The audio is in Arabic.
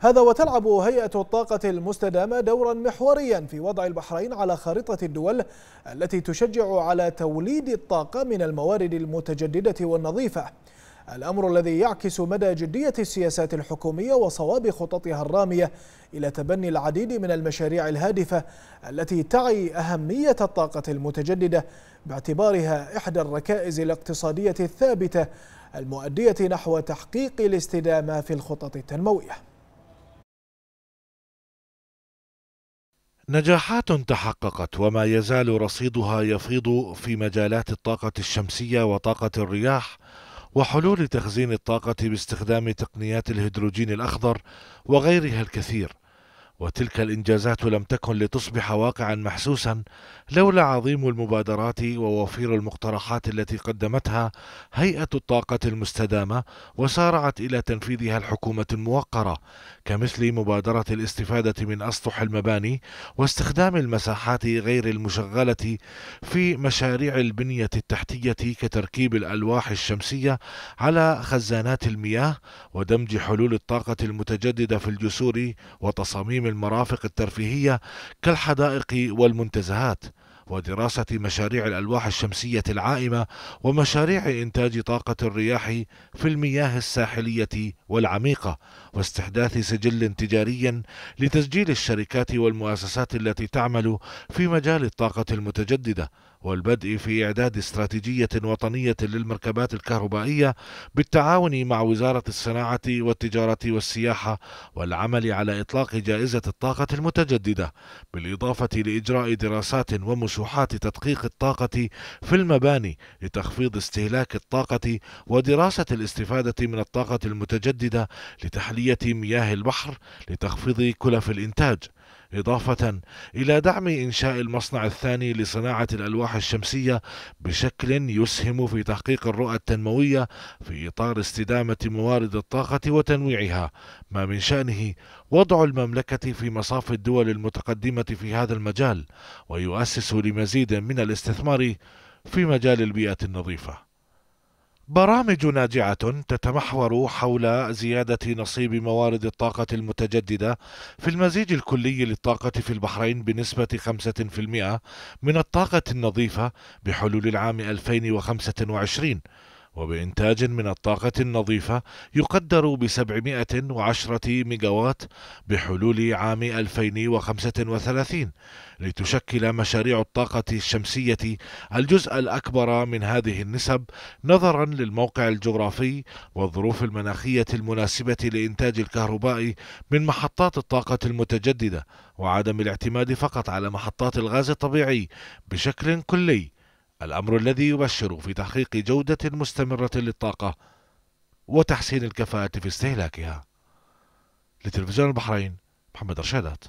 هذا وتلعب هيئة الطاقة المستدامة دورا محوريا في وضع البحرين على خارطة الدول التي تشجع على توليد الطاقة من الموارد المتجددة والنظيفة الأمر الذي يعكس مدى جدية السياسات الحكومية وصواب خططها الرامية إلى تبني العديد من المشاريع الهادفة التي تعي أهمية الطاقة المتجددة باعتبارها إحدى الركائز الاقتصادية الثابتة المؤدية نحو تحقيق الاستدامة في الخطط التنموية نجاحات تحققت وما يزال رصيدها يفيض في مجالات الطاقة الشمسية وطاقة الرياح وحلول تخزين الطاقة باستخدام تقنيات الهيدروجين الأخضر وغيرها الكثير وتلك الإنجازات لم تكن لتصبح واقعا محسوسا لولا عظيم المبادرات ووفير المقترحات التي قدمتها هيئة الطاقة المستدامة وسارعت إلى تنفيذها الحكومة الموقرة كمثل مبادرة الاستفادة من أسطح المباني واستخدام المساحات غير المشغلة في مشاريع البنية التحتية كتركيب الألواح الشمسية على خزانات المياه ودمج حلول الطاقة المتجددة في الجسور وتصاميم المرافق الترفيهية كالحدائق والمنتزهات ودراسة مشاريع الألواح الشمسية العائمة ومشاريع إنتاج طاقة الرياح في المياه الساحلية والعميقة واستحداث سجل تجاري لتسجيل الشركات والمؤسسات التي تعمل في مجال الطاقة المتجددة والبدء في إعداد استراتيجية وطنية للمركبات الكهربائية بالتعاون مع وزارة الصناعة والتجارة والسياحة والعمل على إطلاق جائزة الطاقة المتجددة بالإضافة لإجراء دراسات ومسوحات تدقيق الطاقة في المباني لتخفيض استهلاك الطاقة ودراسة الاستفادة من الطاقة المتجددة لتحلية مياه البحر لتخفيض كلف الإنتاج إضافة إلى دعم إنشاء المصنع الثاني لصناعة الألواح الشمسية بشكل يسهم في تحقيق الرؤى التنموية في إطار استدامة موارد الطاقة وتنويعها، ما من شأنه وضع المملكة في مصاف الدول المتقدمة في هذا المجال، ويؤسس لمزيد من الاستثمار في مجال البيئة النظيفة. برامج ناجعة تتمحور حول زيادة نصيب موارد الطاقة المتجددة في المزيج الكلي للطاقة في البحرين بنسبة 5% من الطاقة النظيفة بحلول العام 2025 وبإنتاج من الطاقة النظيفة يقدر ب 710 ميجاوات بحلول عام 2035 لتشكل مشاريع الطاقة الشمسية الجزء الأكبر من هذه النسب نظرا للموقع الجغرافي والظروف المناخية المناسبة لإنتاج الكهرباء من محطات الطاقة المتجددة وعدم الاعتماد فقط على محطات الغاز الطبيعي بشكل كلي الأمر الذي يبشر في تحقيق جودة مستمرة للطاقة وتحسين الكفاءة في استهلاكها لتلفزيون البحرين محمد رشادات